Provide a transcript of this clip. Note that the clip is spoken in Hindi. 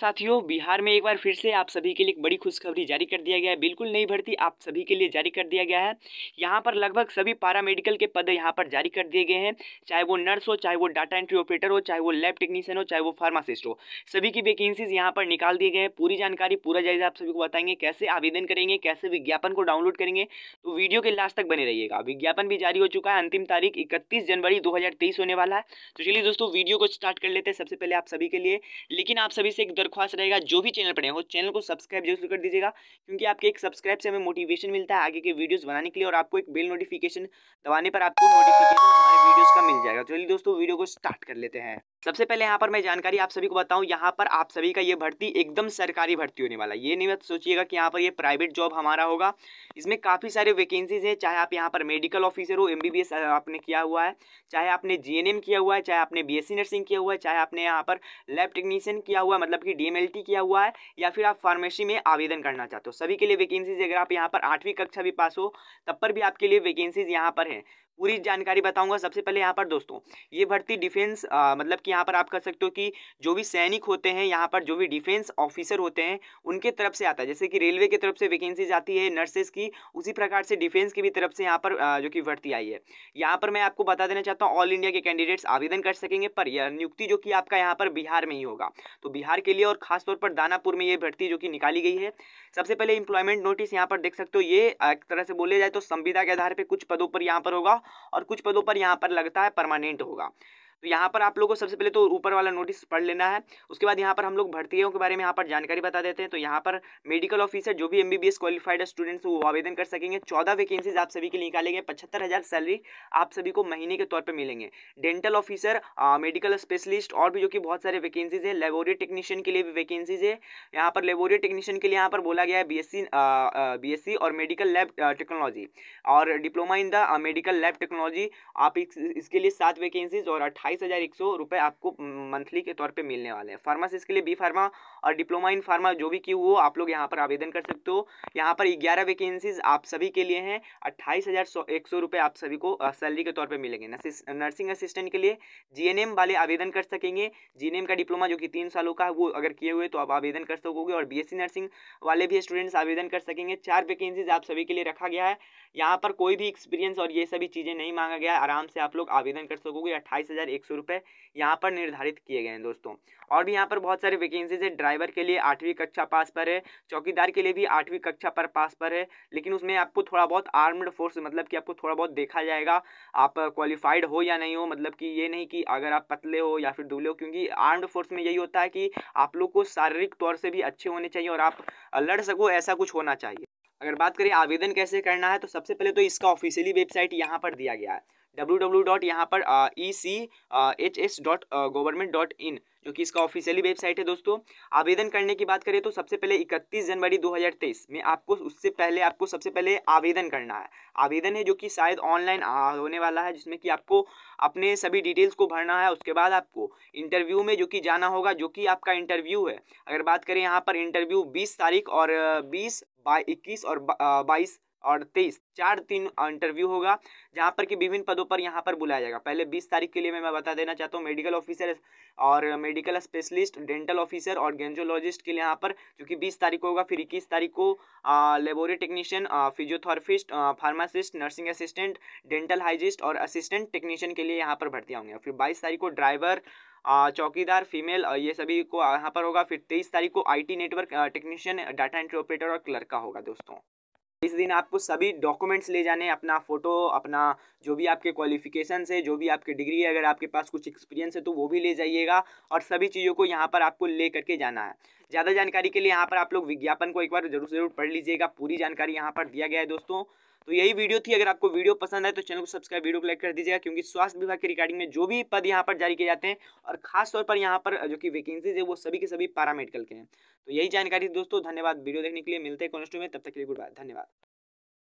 साथियों बिहार में एक बार फिर से आप सभी के लिए एक बड़ी खुशखबरी जारी कर दिया गया है बिल्कुल नई भर्ती आप सभी के लिए जारी कर दिया गया है यहाँ पर लगभग सभी पारा मेडिकल के पद यहाँ पर जारी कर दिए गए हैं चाहे वो नर्स हो चाहे वो डाटा एंट्री ऑपरेटर हो चाहे वो लैब टेक्नीशियन हो चाहे वो फार्मासिस्ट हो सभी की वैकेंसीज यहाँ पर निकाल दिए गए हैं पूरी जानकारी पूरा जायजा आप सभी को बताएंगे कैसे आवेदन करेंगे कैसे विज्ञापन को डाउनलोड करेंगे तो वीडियो के लास्ट तक बने रहिएगा विज्ञापन भी जारी हो चुका है अंतिम तारीख इकतीस जनवरी दो होने वाला है तो चलिए दोस्तों वीडियो को स्टार्ट कर लेते हैं सबसे पहले आप सभी के लिए लेकिन आप सभी से एक दरख्वास्त रहेगा जो भी चैनल पर हो चैनल को सब्सक्राइब जरूर कर दीजिएगा क्योंकि आपके एक सब्सक्राइब से हमें मोटिवेशन मिलता है आगे के वीडियोस बनाने के लिए और आपको एक बिल नोटिफिकेशन दबाने पर आपको नोटिफिकेशन हमारे वीडियोज़ का मिल जाएगा तो चलिए दोस्तों वीडियो को स्टार्ट कर लेते हैं सबसे पहले यहाँ पर मैं जानकारी आप सभी को बताऊँ यहाँ पर आप सभी का ये भर्ती एकदम सरकारी भर्ती होने वाला है ये नहीं मत सोचिएगा कि यहाँ पर ये प्राइवेट जॉब हमारा होगा इसमें काफ़ी सारे वैकेंसीज हैं चाहे आप यहाँ पर मेडिकल ऑफिसर हो एमबीबीएस आपने किया हुआ है चाहे आपने जीएनएम किया हुआ है चाहे आपने बी नर्सिंग किया हुआ है चाहे आपने यहाँ पर लैब टेक्नीशियन किया हुआ है मतलब कि डी किया हुआ है या फिर आप फार्मेसी में आवेदन करना चाहते हो सभी के लिए वैकेंसीज अगर आप यहाँ पर आठवीं कक्षा भी पास हो तब पर भी आपके लिए वैकेंसीज यहाँ पर हैं पूरी जानकारी बताऊंगा सबसे पहले यहाँ पर दोस्तों ये भर्ती डिफेंस आ, मतलब कि यहाँ पर आप कर सकते हो कि जो भी सैनिक होते हैं यहाँ पर जो भी डिफेंस ऑफिसर होते हैं उनके तरफ से आता है जैसे कि रेलवे की तरफ से वैकेंसीज आती है नर्सेज की उसी प्रकार से डिफेंस की भी तरफ से यहाँ पर आ, जो कि भर्ती आई है यहाँ पर मैं आपको बता देना चाहता हूँ ऑल इंडिया के कैंडिडेट्स आवेदन कर सकेंगे पर यह नियुक्ति जो कि आपका यहाँ पर बिहार में ही होगा तो बिहार के लिए और खासतौर पर दानापुर में ये भर्ती जो कि निकाली गई है सबसे पहले इंप्लॉयमेंट नोटिस यहाँ पर देख सकते हो ये एक तरह से बोले जाए तो संविदा के आधार पर कुछ पदों पर यहाँ पर होगा और कुछ पदों पर यहाँ पर लगता है परमानेंट होगा तो यहाँ पर आप लोगों को सबसे पहले तो ऊपर वाला नोटिस पढ़ लेना है उसके बाद यहाँ पर हम लोग भर्तियों के बारे में यहाँ पर जानकारी बता देते हैं तो यहाँ पर मेडिकल ऑफिसर जो भी एम क्वालिफाइड स्टूडेंट्स वो आवेदन कर सकेंगे चौदह वैकेंसीज आप सभी के लिए निकाले गए पचहत्तर हज़ार सैलरी आप सभी को महीने के तौर पर मिलेंगे डेंटल ऑफिसर मेडिकल स्पेशलिस्ट और भी जो कि बहुत सारे वैकेंसीज है लेबोरेटरी टेक्नीशियन के लिए भी वैकेंसीज है यहाँ पर लेबोरेटरी टेक्नीशियन के लिए यहाँ पर बोला गया है एस सी और मेडिकल लैब टेक्नोलॉजी और diploma in the medical lab technology आप इसके लिए सात वैकेंसीज और अट्ठाईस अट्ठाईस हज़ार एक सौ रुपये आपको मंथली के तौर पे मिलने वाले हैं फार्मासिस के लिए बी फार्मा और डिप्लोमा इन फार्मा जो भी की वो आप लोग यहाँ पर आवेदन कर सकते हो यहाँ पर ग्यारह वैकेंसीज आप सभी के लिए हैं अट्ठाईस हज़ार एक सौ रुपये आप सभी को सैलरी के तौर पर मिलेंगे नर्सिंग असिस्टेंट के लिए जी वाले आवेदन कर सकेंगे जी का डिप्लोमा जो कि तीन सालों का है वो अगर किए हुए तो आप आवेदन कर सकोगे और बी नर्सिंग वाले भी स्टूडेंट्स आवेदन कर सकेंगे चार वैकेंसीज आप सभी के लिए रखा गया है यहाँ पर कोई भी एक्सपीरियंस और ये सभी चीज़ें नहीं मांगा गया आराम से आप लोग आवेदन कर सकोगे अट्ठाईस हज़ार एक सौ रुपये यहाँ पर निर्धारित किए गए हैं दोस्तों और भी यहाँ पर बहुत सारे वैकेंसीज है ड्राइवर के लिए आठवीं कक्षा पास पर है चौकीदार के लिए भी आठवीं कक्षा पर पास पर है लेकिन उसमें आपको थोड़ा बहुत आर्म्ड फोर्स मतलब कि आपको थोड़ा बहुत देखा जाएगा आप क्वालिफाइड हो या नहीं हो मतलब कि ये नहीं कि अगर आप पतले हो या फिर दुबले हो क्योंकि आर्म्ड फोर्स में यही होता है कि आप लोग को शारीरिक तौर से भी अच्छे होने चाहिए और आप लड़ सको ऐसा कुछ होना चाहिए अगर बात करें आवेदन कैसे करना है तो सबसे पहले तो इसका ऑफिशियली वेबसाइट यहाँ पर दिया गया है डब्ल्यू डब्ल्यू डॉट यहाँ पर E C H S dot government dot in जो कि इसका ऑफिशियली वेबसाइट है दोस्तों आवेदन करने की बात करें तो सबसे पहले 31 जनवरी 2023 में आपको उससे पहले आपको सबसे पहले आवेदन करना है आवेदन है जो कि शायद ऑनलाइन होने वाला है जिसमें कि आपको अपने सभी डिटेल्स को भरना है उसके बाद आपको इंटरव्यू में जो कि जाना होगा जो कि आपका इंटरव्यू है अगर बात करें यहाँ पर इंटरव्यू बीस तारीख और uh, बीस बाई इक्कीस और uh, बाईस और तेईस चार तीन इंटरव्यू होगा जहाँ पर कि विभिन्न पदों पर यहाँ पर बुलाया जाएगा पहले बीस तारीख के लिए मैं बता देना चाहता हूँ मेडिकल ऑफिसर और मेडिकल स्पेशलिस्ट डेंटल ऑफिसर और गेंजोलॉजिस्ट के लिए यहाँ पर कि बीस तारीख को होगा फिर इक्कीस तारीख को laboratory technician physiotherapist pharmacist nursing assistant dental hygienist और असिस्टेंट टेक्नीशियन के लिए यहाँ पर भर्ती होंगे फिर बाईस तारीख को ड्राइवर चौकीदार फीमेल ये सभी को यहाँ पर होगा फिर तेईस तारीख को IT network technician data entry operator और क्लर्क का होगा दोस्तों इस दिन आपको सभी डॉक्यूमेंट्स ले जाने अपना फ़ोटो अपना जो भी आपके क्वालिफिकेशन है जो भी आपकी डिग्री है अगर आपके पास कुछ एक्सपीरियंस है तो वो भी ले जाइएगा और सभी चीज़ों को यहाँ पर आपको ले करके जाना है ज़्यादा जानकारी के लिए यहाँ पर आप लोग विज्ञापन को एक बार जरूर जरूर पढ़ लीजिएगा पूरी जानकारी यहाँ पर दिया गया है दोस्तों तो यही वीडियो थी अगर आपको वीडियो पसंद है तो चैनल को सब्सक्राइब वीडियो को लाइक कर दीजिएगा क्योंकि स्वास्थ्य विभाग के रिगार्डिंग में जो भी पद यहाँ पर जारी किए जाते हैं और खास तौर पर यहाँ पर जो कि वैकेंसीज है वो सभी के सभी पारामेडिकल के हैं तो यही जानकारी दोस्तों धन्यवाद वीडियो देखने के लिए मिलते हैं कॉन्स्टू में तब तक के लिए गुड बाय धन्यवाद